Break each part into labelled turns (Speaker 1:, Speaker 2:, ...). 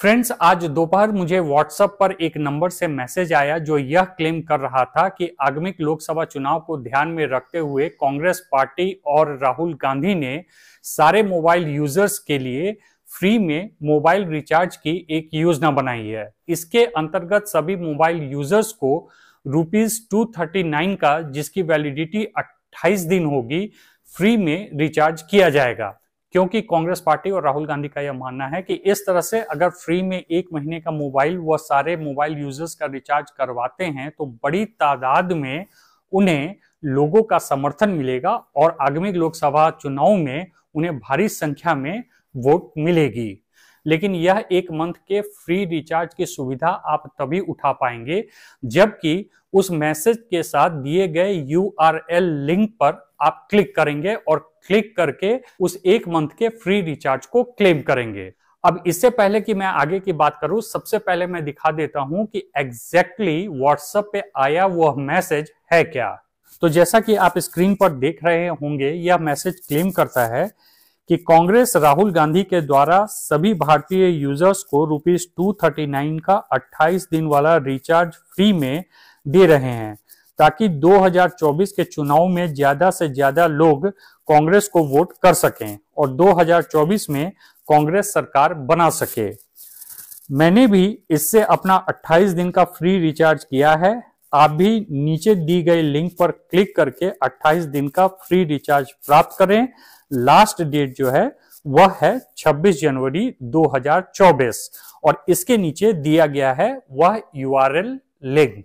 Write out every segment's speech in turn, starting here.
Speaker 1: friends आज दोपहर मुझे व्हाट्सएप पर एक नंबर से मैसेज आया जो यह क्लेम कर रहा था कि आगमिक लोकसभा चुनाव को ध्यान में रखते हुए कांग्रेस पार्टी और राहुल गांधी ने सारे मोबाइल यूजर्स के लिए फ्री में मोबाइल रिचार्ज की एक योजना बनाई है इसके अंतर्गत सभी मोबाइल यूजर्स को रुपीज टू थर्टी नाइन का जिसकी वैलिडिटी अट्ठाईस दिन होगी फ्री में रिचार्ज किया जाएगा क्योंकि कांग्रेस पार्टी और राहुल गांधी का यह मानना है कि इस तरह से अगर फ्री में एक महीने का मोबाइल व सारे मोबाइल यूजर्स का रिचार्ज करवाते हैं तो बड़ी तादाद में उन्हें लोगों का समर्थन मिलेगा और आगामी लोकसभा चुनाव में उन्हें भारी संख्या में वोट मिलेगी लेकिन यह एक मंथ के फ्री रिचार्ज की सुविधा आप तभी उठा पाएंगे जबकि उस मैसेज के साथ दिए गए यू लिंक पर आप क्लिक करेंगे और क्लिक करके उस एक मंथ के फ्री रिचार्ज को क्लेम करेंगे अब इससे पहले कि मैं आगे की बात करूं सबसे पहले मैं दिखा देता हूं कि एग्जैक्टली exactly व्हाट्सएप पे आया वह मैसेज है क्या तो जैसा कि आप स्क्रीन पर देख रहे होंगे यह मैसेज क्लेम करता है कि कांग्रेस राहुल गांधी के द्वारा सभी भारतीय यूजर्स को रुपीज टू थर्टी नाइन का अट्ठाईस दिन वाला रिचार्ज फ्री में दे रहे हैं ताकि 2024 के चुनाव में ज्यादा से ज्यादा लोग कांग्रेस को वोट कर सकें और 2024 में कांग्रेस सरकार बना सके मैंने भी इससे अपना 28 दिन का फ्री रिचार्ज किया है आप भी नीचे दी गई लिंक पर क्लिक करके 28 दिन का फ्री रिचार्ज प्राप्त करें लास्ट डेट जो है वह है 26 जनवरी 2024 और इसके नीचे दिया गया है वह यूआरएल लिंक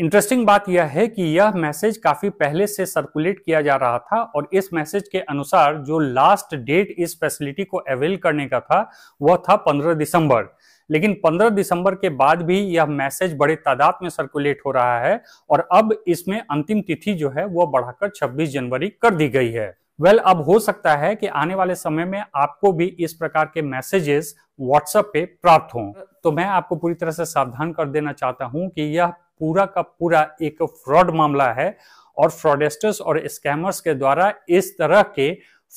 Speaker 1: इंटरेस्टिंग बात यह है कि यह मैसेज काफी पहले से सर्कुलेट किया जा रहा था और इस मैसेज के अनुसार जो लास्ट डेट इस फैसिलिटी को अवेल करने का था वह था 15 दिसंबर लेकिन 15 दिसंबर के बाद भी यह मैसेज बड़े तादाद में सर्कुलेट हो रहा है और अब इसमें अंतिम तिथि जो है वह बढ़ाकर 26 जनवरी कर दी गई है वेल well, अब हो सकता है कि आने वाले समय में आपको भी इस प्रकार के मैसेजेस व्हाट्सएप पे प्राप्त हों तो मैं आपको पूरी तरह से सावधान कर देना चाहता हूं कि यह पूरा का पूरा एक फ्रॉड मामला है और फ्रॉडेस्टर्स और स्कैमर्स के द्वारा इस तरह के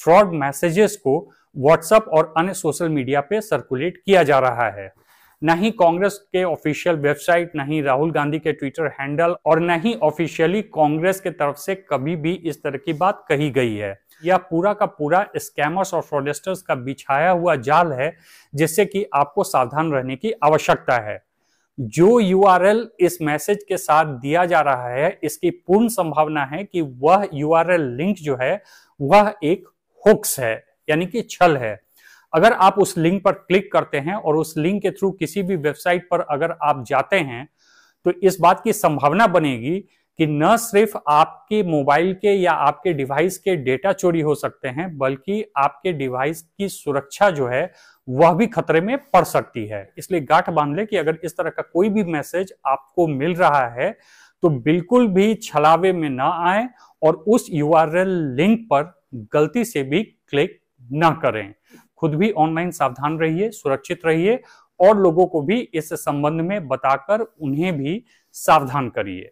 Speaker 1: फ्रॉड मैसेजेस को व्हाट्सएप और अन्य सोशल मीडिया पे सर्कुलेट किया जा रहा है न ही कांग्रेस के ऑफिशियल वेबसाइट न ही राहुल गांधी के ट्विटर हैंडल और न ही ऑफिशियली कांग्रेस के तरफ से कभी भी इस तरह की बात कही गई है यह पूरा का पूरा स्कैमर्स और फ्रॉडेस्टर्स का बिछाया हुआ जाल है जिससे कि आपको सावधान रहने की आवश्यकता है जो यूआरएल इस मैसेज के साथ दिया जा रहा है इसकी पूर्ण संभावना है कि वह यूआरएल लिंक जो है वह एक हुक्स है यानी कि छल है अगर आप उस लिंक पर क्लिक करते हैं और उस लिंक के थ्रू किसी भी वेबसाइट पर अगर आप जाते हैं तो इस बात की संभावना बनेगी कि न सिर्फ आपके मोबाइल के या आपके डिवाइस के डेटा चोरी हो सकते हैं बल्कि आपके डिवाइस की सुरक्षा जो है वह भी खतरे में पड़ सकती है इसलिए गांठ बांध ले कि अगर इस तरह का कोई भी मैसेज आपको मिल रहा है तो बिल्कुल भी छलावे में ना आए और उस यू लिंक पर गलती से भी क्लिक ना करें खुद भी ऑनलाइन सावधान रहिए सुरक्षित रहिए और लोगों को भी इस संबंध में बताकर उन्हें भी सावधान करिए